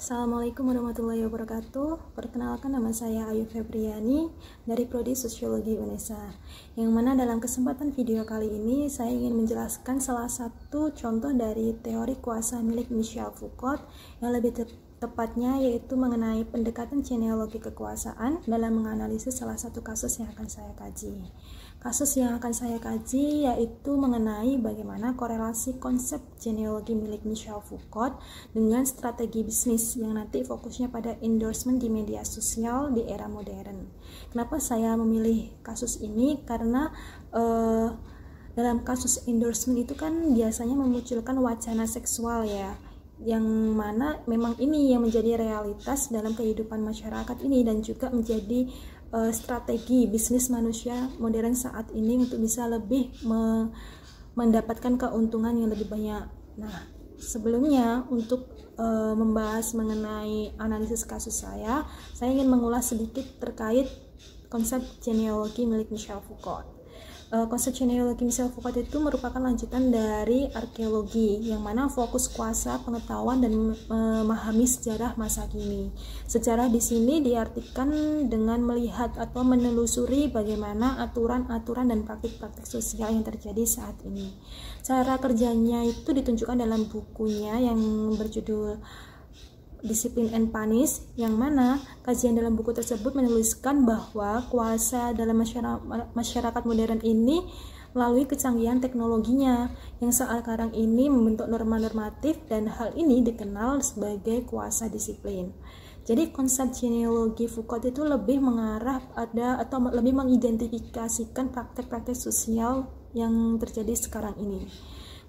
Assalamualaikum warahmatullahi wabarakatuh. Perkenalkan nama saya Ayu Febriani dari Prodi Sosiologi UNESA. Yang mana dalam kesempatan video kali ini saya ingin menjelaskan salah satu contoh dari teori kuasa milik Michel Foucault yang lebih te tepatnya yaitu mengenai pendekatan genealogi kekuasaan dalam menganalisis salah satu kasus yang akan saya kaji. Kasus yang akan saya kaji yaitu mengenai bagaimana korelasi konsep genealogi milik Michel Foucault dengan strategi bisnis yang nanti fokusnya pada endorsement di media sosial di era modern. Kenapa saya memilih kasus ini? Karena eh, dalam kasus endorsement itu kan biasanya memunculkan wacana seksual ya yang mana memang ini yang menjadi realitas dalam kehidupan masyarakat ini dan juga menjadi uh, strategi bisnis manusia modern saat ini untuk bisa lebih me mendapatkan keuntungan yang lebih banyak. Nah, sebelumnya untuk uh, membahas mengenai analisis kasus saya, saya ingin mengulas sedikit terkait konsep genealogi milik Michel Foucault. Eh, konsep konstitusionalologi misal Foucault itu merupakan lanjutan dari arkeologi yang mana fokus kuasa pengetahuan dan memahami sejarah masa kini. Sejarah di sini diartikan dengan melihat atau menelusuri bagaimana aturan-aturan dan praktik-praktik sosial yang terjadi saat ini. Cara kerjanya itu ditunjukkan dalam bukunya yang berjudul disiplin and Punish, yang mana kajian dalam buku tersebut menuliskan bahwa kuasa dalam masyarakat modern ini melalui kecanggihan teknologinya yang sekarang ini membentuk norma normatif dan hal ini dikenal sebagai kuasa disiplin. Jadi konsep genealogi Foucault itu lebih mengarah pada atau lebih mengidentifikasikan praktek-praktek sosial yang terjadi sekarang ini.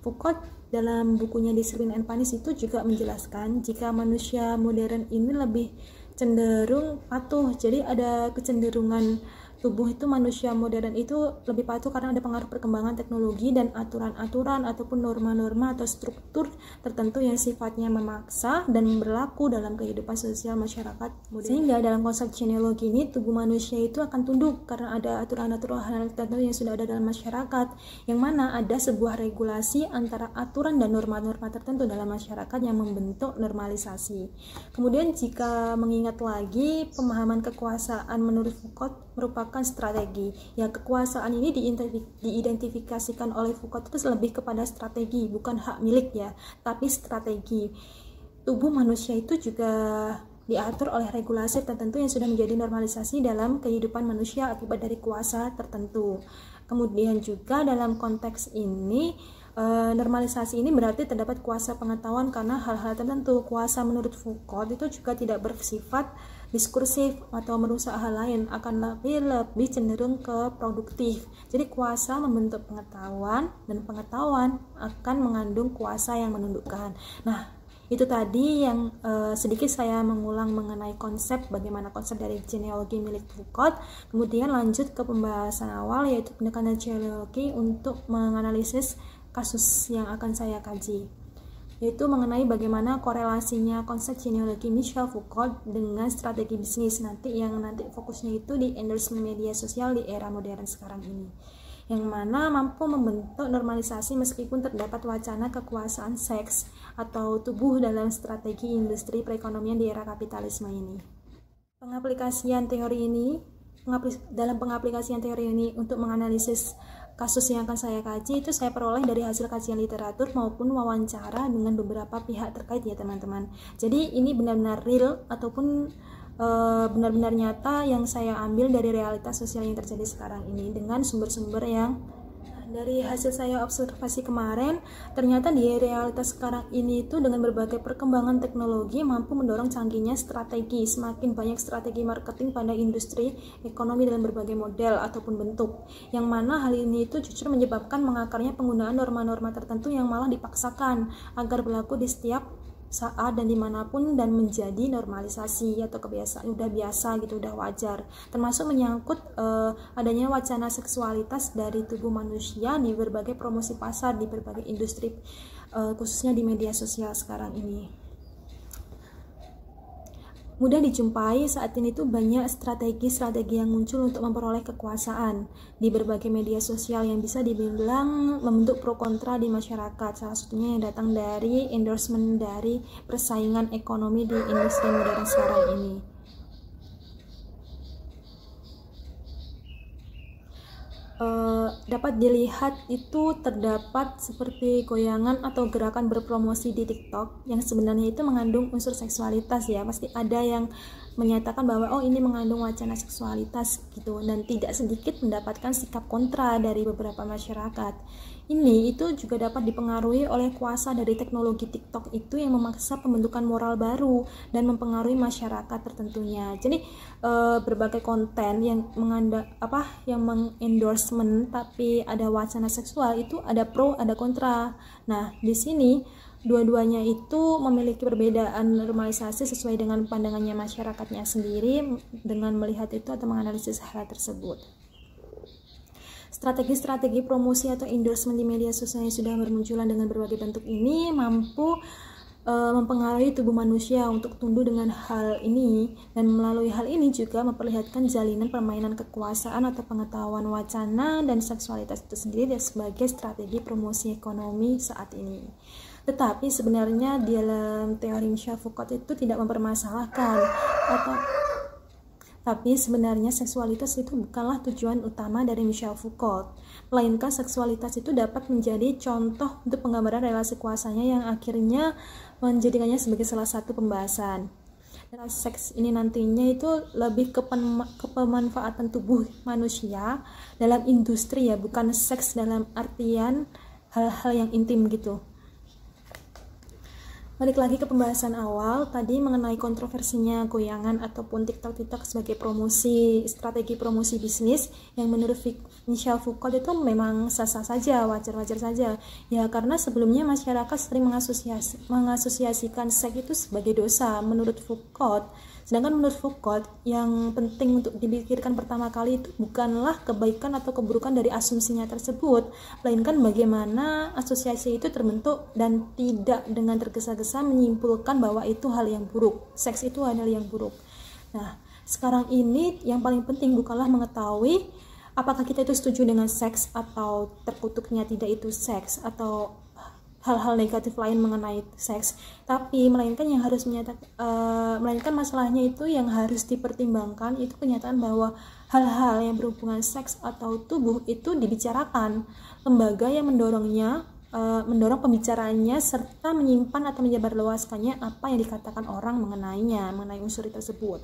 Foucault dalam bukunya Discipline and Punish itu juga menjelaskan jika manusia modern ini lebih cenderung patuh. Jadi ada kecenderungan tubuh itu manusia modern itu lebih patuh karena ada pengaruh perkembangan teknologi dan aturan-aturan ataupun norma-norma atau struktur tertentu yang sifatnya memaksa dan berlaku dalam kehidupan sosial masyarakat modern. Sehingga dalam konsep genealogi ini tubuh manusia itu akan tunduk karena ada aturan-aturan tertentu yang sudah ada dalam masyarakat yang mana ada sebuah regulasi antara aturan dan norma-norma tertentu dalam masyarakat yang membentuk normalisasi. Kemudian jika mengingat lagi pemahaman kekuasaan menurut Foucault merupakan strategi. Ya, kekuasaan ini diidentifikasikan oleh Foucault itu lebih kepada strategi, bukan hak milik ya, tapi strategi. Tubuh manusia itu juga diatur oleh regulasi tertentu yang sudah menjadi normalisasi dalam kehidupan manusia akibat dari kuasa tertentu. Kemudian juga dalam konteks ini eh, normalisasi ini berarti terdapat kuasa pengetahuan karena hal-hal tertentu. Kuasa menurut Foucault itu juga tidak bersifat diskursif atau merusak hal lain akan lebih lebih cenderung ke produktif. Jadi kuasa membentuk pengetahuan dan pengetahuan akan mengandung kuasa yang menundukkan. Nah, itu tadi yang uh, sedikit saya mengulang mengenai konsep bagaimana konsep dari genealogi milik Foucault kemudian lanjut ke pembahasan awal yaitu pendekatan genealogi untuk menganalisis kasus yang akan saya kaji yaitu mengenai bagaimana korelasinya konsep genealogi Michel Foucault dengan strategi bisnis nanti yang nanti fokusnya itu di endorsement media sosial di era modern sekarang ini yang mana mampu membentuk normalisasi meskipun terdapat wacana kekuasaan seks atau tubuh dalam strategi industri perekonomian di era kapitalisme ini. Pengaplikasian teori ini dalam pengaplikasian teori ini untuk menganalisis Kasus yang akan saya kaji itu saya peroleh dari hasil kajian literatur maupun wawancara dengan beberapa pihak terkait ya teman-teman. Jadi ini benar-benar real ataupun eh, benar-benar nyata yang saya ambil dari realitas sosial yang terjadi sekarang ini dengan sumber-sumber yang dari hasil saya observasi kemarin, ternyata di realitas sekarang ini itu dengan berbagai perkembangan teknologi mampu mendorong canggihnya strategi, semakin banyak strategi marketing pada industri ekonomi dalam berbagai model ataupun bentuk. Yang mana hal ini itu justru menyebabkan mengakarnya penggunaan norma-norma tertentu yang malah dipaksakan agar berlaku di setiap saat dan dimanapun dan menjadi normalisasi atau kebiasaan udah biasa gitu udah wajar termasuk menyangkut uh, adanya wacana seksualitas dari tubuh manusia di berbagai promosi pasar di berbagai industri uh, khususnya di media sosial sekarang ini mudah dijumpai saat ini tuh banyak strategi-strategi yang muncul untuk memperoleh kekuasaan di berbagai media sosial yang bisa dibilang membentuk pro kontra di masyarakat. Salah satunya yang datang dari endorsement dari persaingan ekonomi di industri modern sekarang ini. Eh, dapat dilihat itu terdapat seperti goyangan atau gerakan berpromosi di TikTok yang sebenarnya itu mengandung unsur seksualitas ya pasti ada yang menyatakan bahwa oh ini mengandung wacana seksualitas gitu dan tidak sedikit mendapatkan sikap kontra dari beberapa masyarakat. Ini itu juga dapat dipengaruhi oleh kuasa dari teknologi TikTok itu yang memaksa pembentukan moral baru dan mempengaruhi masyarakat tertentunya. Jadi e, berbagai konten yang menganda apa yang mengendorsement tapi ada wacana seksual itu ada pro ada kontra. Nah, di sini dua-duanya itu memiliki perbedaan normalisasi sesuai dengan pandangannya masyarakatnya sendiri dengan melihat itu atau menganalisis hal tersebut. Strategi-strategi promosi atau endorsement di media sosial yang sudah bermunculan dengan berbagai bentuk ini mampu e, mempengaruhi tubuh manusia untuk tunduk dengan hal ini dan melalui hal ini juga memperlihatkan jalinan permainan kekuasaan atau pengetahuan wacana dan seksualitas itu sendiri sebagai strategi promosi ekonomi saat ini. Tetapi sebenarnya di dalam teori Michel Foucault itu tidak mempermasalahkan atau tapi sebenarnya seksualitas itu bukanlah tujuan utama dari Michel Foucault, melainkan seksualitas itu dapat menjadi contoh untuk penggambaran relasi kuasanya yang akhirnya menjadikannya sebagai salah satu pembahasan. Dan seks ini nantinya itu lebih ke, kepemanfaatan tubuh manusia dalam industri ya, bukan seks dalam artian hal-hal yang intim gitu. Balik lagi ke pembahasan awal tadi mengenai kontroversinya goyangan ataupun TikTok-TikTok sebagai promosi, strategi promosi bisnis yang menurut Michel Foucault itu memang sah-sah saja, wajar-wajar saja. Ya karena sebelumnya masyarakat sering mengasosiasi, mengasosiasikan seks itu sebagai dosa menurut Foucault Sedangkan menurut Foucault, yang penting untuk dipikirkan pertama kali itu bukanlah kebaikan atau keburukan dari asumsinya tersebut, melainkan bagaimana asosiasi itu terbentuk dan tidak dengan tergesa-gesa menyimpulkan bahwa itu hal yang buruk, seks itu hal yang buruk. Nah, sekarang ini yang paling penting bukanlah mengetahui apakah kita itu setuju dengan seks atau terkutuknya tidak itu seks atau hal-hal negatif lain mengenai seks tapi melainkan yang harus menyatakan uh, eh, melainkan masalahnya itu yang harus dipertimbangkan itu kenyataan bahwa hal-hal yang berhubungan seks atau tubuh itu dibicarakan lembaga yang mendorongnya uh, mendorong pembicaraannya serta menyimpan atau menyebarluaskannya apa yang dikatakan orang mengenainya mengenai unsur tersebut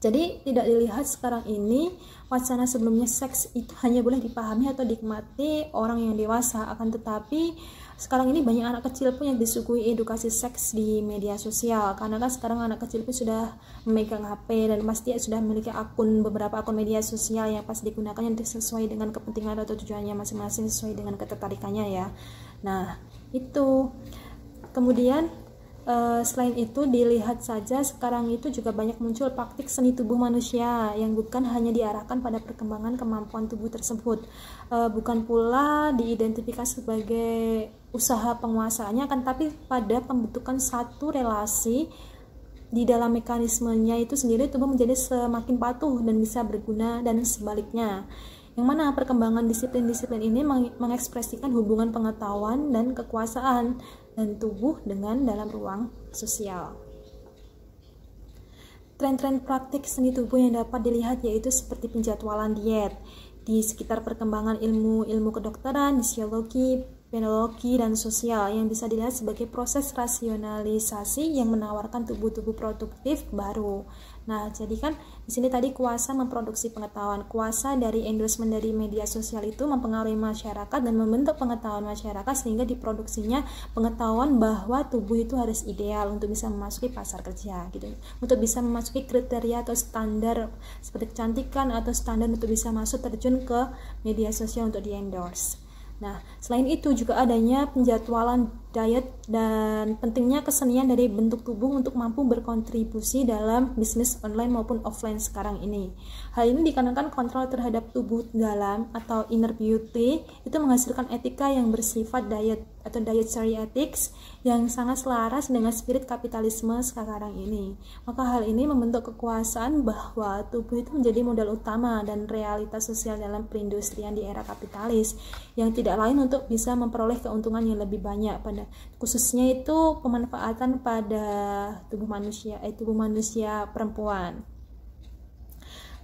jadi tidak dilihat sekarang ini wacana sebelumnya seks itu hanya boleh dipahami atau dinikmati orang yang dewasa. Akan tetapi sekarang ini banyak anak kecil pun yang disukui edukasi seks di media sosial. Karena kan sekarang anak kecil pun sudah memegang HP dan pasti sudah memiliki akun beberapa akun media sosial yang pasti digunakan yang sesuai dengan kepentingan atau tujuannya masing-masing sesuai dengan ketertarikannya ya. Nah itu kemudian Eh, selain itu, dilihat saja sekarang itu juga banyak muncul praktik seni tubuh manusia yang bukan hanya diarahkan pada perkembangan kemampuan tubuh tersebut, eh, bukan pula diidentifikasi sebagai usaha penguasaannya, akan tapi pada pembentukan satu relasi di dalam mekanismenya itu sendiri tubuh menjadi semakin patuh dan bisa berguna dan sebaliknya yang mana perkembangan disiplin-disiplin ini mengekspresikan hubungan pengetahuan dan kekuasaan dan tubuh dengan dalam ruang sosial. Tren-tren praktik seni tubuh yang dapat dilihat yaitu seperti penjadwalan diet di sekitar perkembangan ilmu-ilmu kedokteran, fisiologi, penologi, dan sosial yang bisa dilihat sebagai proses rasionalisasi yang menawarkan tubuh-tubuh produktif baru Nah, jadi kan di sini tadi kuasa memproduksi pengetahuan. Kuasa dari endorsement dari media sosial itu mempengaruhi masyarakat dan membentuk pengetahuan masyarakat sehingga diproduksinya pengetahuan bahwa tubuh itu harus ideal untuk bisa memasuki pasar kerja gitu. Untuk bisa memasuki kriteria atau standar seperti kecantikan atau standar untuk bisa masuk terjun ke media sosial untuk di endorse. Nah, selain itu juga adanya penjadwalan diet dan pentingnya kesenian dari bentuk tubuh untuk mampu berkontribusi dalam bisnis online maupun offline sekarang ini. Hal ini dikarenakan kontrol terhadap tubuh dalam atau inner beauty itu menghasilkan etika yang bersifat diet atau diet ethics yang sangat selaras dengan spirit kapitalisme sekarang ini. Maka hal ini membentuk kekuasaan bahwa tubuh itu menjadi modal utama dan realitas sosial dalam perindustrian di era kapitalis yang tidak lain untuk bisa memperoleh keuntungan yang lebih banyak pada ada khususnya itu pemanfaatan pada tubuh manusia eh tubuh manusia perempuan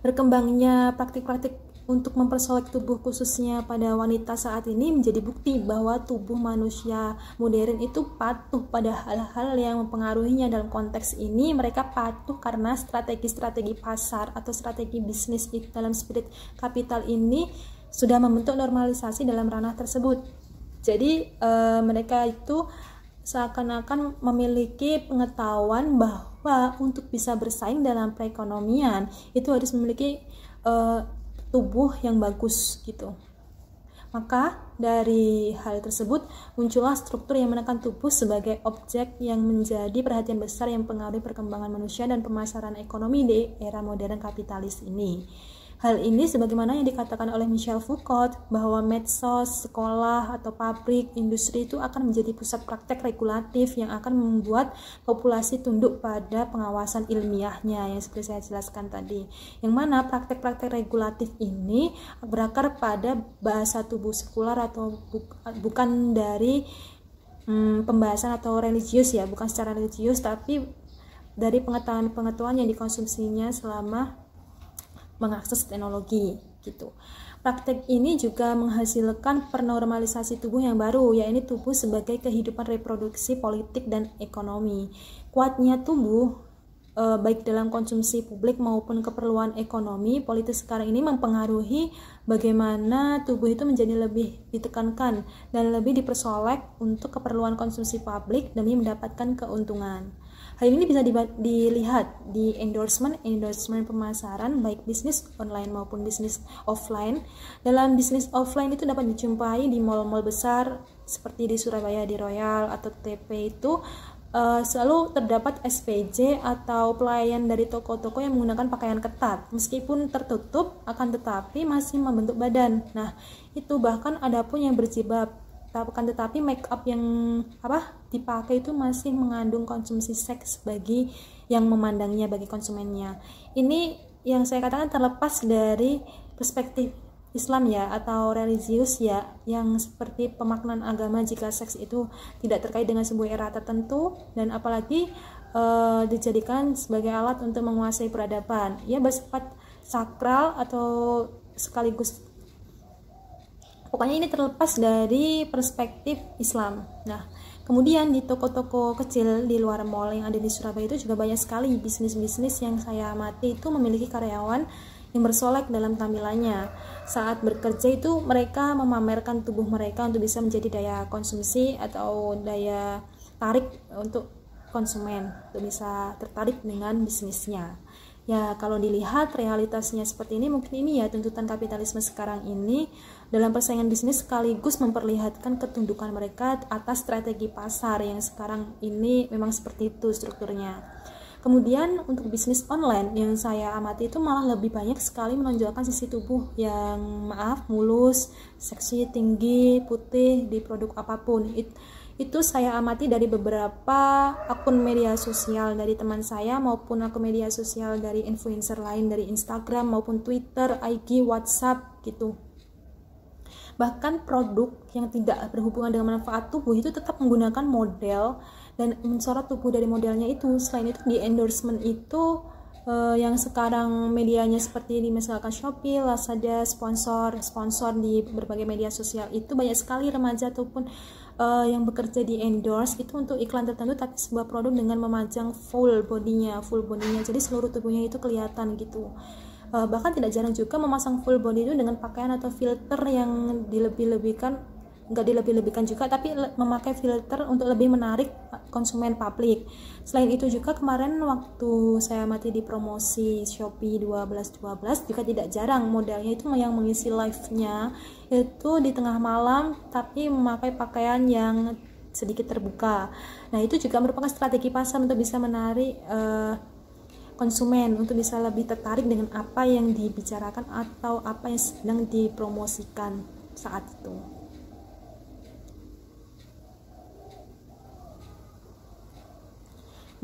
berkembangnya praktik-praktik untuk mempersolek tubuh khususnya pada wanita saat ini menjadi bukti bahwa tubuh manusia modern itu patuh pada hal-hal yang mempengaruhinya dalam konteks ini mereka patuh karena strategi-strategi pasar atau strategi bisnis dalam spirit kapital ini sudah membentuk normalisasi dalam ranah tersebut jadi uh, mereka itu seakan-akan memiliki pengetahuan bahwa untuk bisa bersaing dalam perekonomian itu harus memiliki uh, tubuh yang bagus gitu. Maka dari hal tersebut muncullah struktur yang menekan tubuh sebagai objek yang menjadi perhatian besar yang mempengaruhi perkembangan manusia dan pemasaran ekonomi di era modern kapitalis ini. Hal ini sebagaimana yang dikatakan oleh Michel Foucault bahwa medsos, sekolah, atau pabrik, industri itu akan menjadi pusat praktek regulatif yang akan membuat populasi tunduk pada pengawasan ilmiahnya yang seperti saya jelaskan tadi. Yang mana praktek-praktek regulatif ini berakar pada bahasa tubuh sekular atau bu bukan dari hmm, pembahasan atau religius ya, bukan secara religius tapi dari pengetahuan-pengetahuan yang dikonsumsinya selama mengakses teknologi gitu. Praktek ini juga menghasilkan pernormalisasi tubuh yang baru, yaitu tubuh sebagai kehidupan reproduksi politik dan ekonomi. Kuatnya tubuh eh, baik dalam konsumsi publik maupun keperluan ekonomi politik sekarang ini mempengaruhi bagaimana tubuh itu menjadi lebih ditekankan dan lebih dipersolek untuk keperluan konsumsi publik demi mendapatkan keuntungan. Hal ini bisa dilihat di endorsement, endorsement pemasaran baik bisnis online maupun bisnis offline. Dalam bisnis offline itu dapat dijumpai di mall-mall besar seperti di Surabaya di Royal atau TP itu eh, selalu terdapat SPJ atau pelayan dari toko-toko yang menggunakan pakaian ketat. Meskipun tertutup akan tetapi masih membentuk badan. Nah, itu bahkan ada pun yang berjibab akan tetapi make up yang apa dipakai itu masih mengandung konsumsi seks bagi yang memandangnya bagi konsumennya ini yang saya katakan terlepas dari perspektif Islam ya atau religius ya yang seperti pemaknaan agama jika seks itu tidak terkait dengan sebuah era tertentu dan apalagi e, dijadikan sebagai alat untuk menguasai peradaban ya bersifat sakral atau sekaligus pokoknya ini terlepas dari perspektif Islam nah kemudian di toko-toko kecil di luar mall yang ada di Surabaya itu juga banyak sekali bisnis-bisnis yang saya amati itu memiliki karyawan yang bersolek dalam tampilannya saat bekerja itu mereka memamerkan tubuh mereka untuk bisa menjadi daya konsumsi atau daya tarik untuk konsumen untuk bisa tertarik dengan bisnisnya Ya, kalau dilihat realitasnya seperti ini, mungkin ini ya tuntutan kapitalisme sekarang ini dalam persaingan bisnis sekaligus memperlihatkan ketundukan mereka atas strategi pasar yang sekarang ini memang seperti itu strukturnya. Kemudian untuk bisnis online yang saya amati itu malah lebih banyak sekali menonjolkan sisi tubuh yang maaf mulus, seksi, tinggi, putih di produk apapun. It, itu saya amati dari beberapa akun media sosial dari teman saya maupun akun media sosial dari influencer lain dari Instagram maupun Twitter, IG, WhatsApp gitu. Bahkan produk yang tidak berhubungan dengan manfaat tubuh itu tetap menggunakan model dan mensorot tubuh dari modelnya itu. Selain itu di endorsement itu uh, yang sekarang medianya seperti di misalkan Shopee, Lazada, sponsor, sponsor di berbagai media sosial itu banyak sekali remaja ataupun uh, yang bekerja di endorse itu untuk iklan tertentu tapi sebuah produk dengan memajang full bodinya, full bodinya. Jadi seluruh tubuhnya itu kelihatan gitu. Uh, bahkan tidak jarang juga memasang full body itu dengan pakaian atau filter yang dilebih-lebihkan nggak dilebih-lebihkan juga tapi memakai filter untuk lebih menarik uh, konsumen publik selain itu juga kemarin waktu saya mati di promosi Shopee 1212 juga tidak jarang modelnya itu yang mengisi live-nya itu di tengah malam tapi memakai pakaian yang sedikit terbuka nah itu juga merupakan strategi pasar untuk bisa menarik uh, konsumen untuk bisa lebih tertarik dengan apa yang dibicarakan atau apa yang sedang dipromosikan saat itu.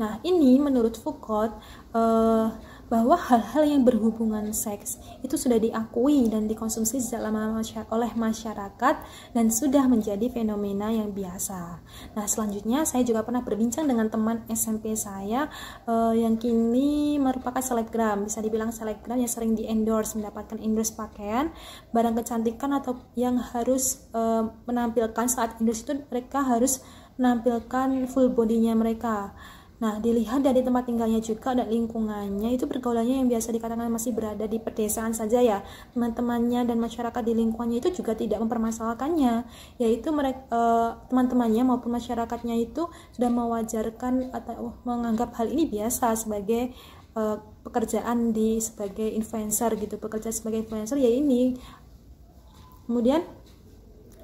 Nah, ini menurut Foucault eh, bahwa hal-hal yang berhubungan seks itu sudah diakui dan dikonsumsi sejak lama masyarakat, oleh masyarakat dan sudah menjadi fenomena yang biasa. Nah, selanjutnya saya juga pernah berbincang dengan teman SMP saya eh, yang kini merupakan selebgram, bisa dibilang selebgram yang sering di-endorse, mendapatkan endorse pakaian, barang kecantikan atau yang harus eh, menampilkan saat endorse itu mereka harus menampilkan full bodinya mereka Nah, dilihat dari tempat tinggalnya juga dan lingkungannya itu pergaulannya yang biasa dikatakan masih berada di pedesaan saja ya. Teman-temannya dan masyarakat di lingkungannya itu juga tidak mempermasalahkannya, yaitu mereka eh, teman-temannya maupun masyarakatnya itu sudah mewajarkan atau oh, menganggap hal ini biasa sebagai eh, pekerjaan di sebagai influencer gitu. bekerja sebagai influencer ya ini. Kemudian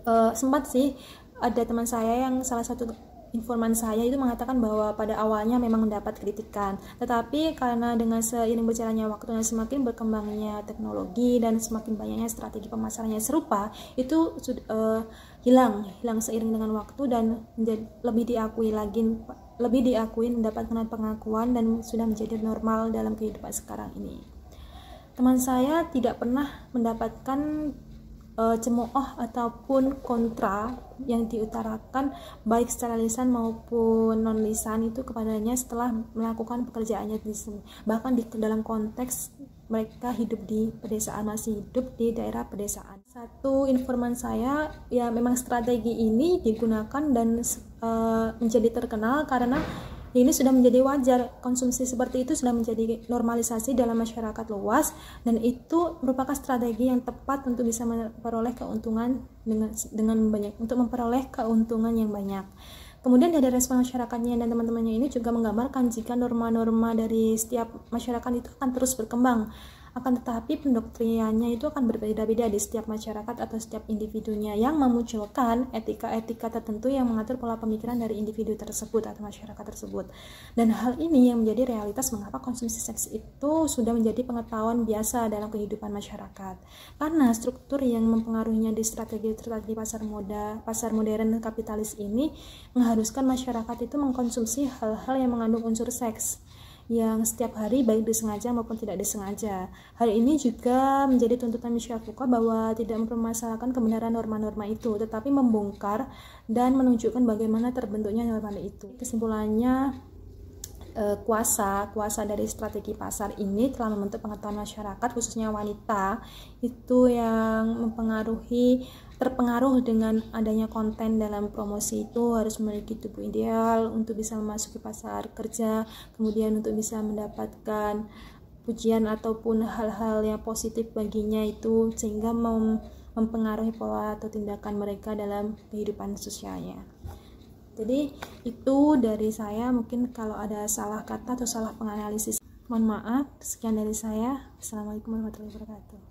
eh, sempat sih ada teman saya yang salah satu informan saya itu mengatakan bahwa pada awalnya memang mendapat kritikan, tetapi karena dengan seiring berjalannya waktu dan semakin berkembangnya teknologi dan semakin banyaknya strategi pemasarannya serupa, itu uh, hilang, hilang seiring dengan waktu dan menjadi lebih diakui lagi lebih diakui mendapatkan pengakuan dan sudah menjadi normal dalam kehidupan sekarang ini. Teman saya tidak pernah mendapatkan uh, cemooh ataupun kontra yang diutarakan baik secara lisan maupun non lisan itu kepadanya setelah melakukan pekerjaannya di sini bahkan di dalam konteks mereka hidup di pedesaan masih hidup di daerah pedesaan satu informan saya ya memang strategi ini digunakan dan uh, menjadi terkenal karena ini sudah menjadi wajar, konsumsi seperti itu sudah menjadi normalisasi dalam masyarakat luas dan itu merupakan strategi yang tepat untuk bisa memperoleh keuntungan dengan dengan banyak untuk memperoleh keuntungan yang banyak. Kemudian ada respon masyarakatnya dan teman-temannya ini juga menggambarkan jika norma-norma dari setiap masyarakat itu akan terus berkembang akan tetapi pendoktrinannya itu akan berbeda-beda di setiap masyarakat atau setiap individunya yang memunculkan etika-etika tertentu yang mengatur pola pemikiran dari individu tersebut atau masyarakat tersebut. Dan hal ini yang menjadi realitas mengapa konsumsi seks itu sudah menjadi pengetahuan biasa dalam kehidupan masyarakat. Karena struktur yang mempengaruhinya di strategi-strategi pasar moda, pasar modern kapitalis ini mengharuskan masyarakat itu mengkonsumsi hal-hal yang mengandung unsur seks yang setiap hari baik disengaja maupun tidak disengaja. Hal ini juga menjadi tuntutan Michel Foucault bahwa tidak mempermasalahkan kebenaran norma-norma itu, tetapi membongkar dan menunjukkan bagaimana terbentuknya norma itu. Kesimpulannya, Eh, kuasa kuasa dari strategi pasar ini telah membentuk pengetahuan masyarakat khususnya wanita itu yang mempengaruhi terpengaruh dengan adanya konten dalam promosi itu harus memiliki tubuh ideal untuk bisa memasuki pasar kerja kemudian untuk bisa mendapatkan pujian ataupun hal-hal yang positif baginya itu sehingga mem mempengaruhi pola atau tindakan mereka dalam kehidupan sosialnya. Jadi itu dari saya mungkin kalau ada salah kata atau salah penganalisis mohon maaf. Sekian dari saya. Assalamualaikum warahmatullahi wabarakatuh.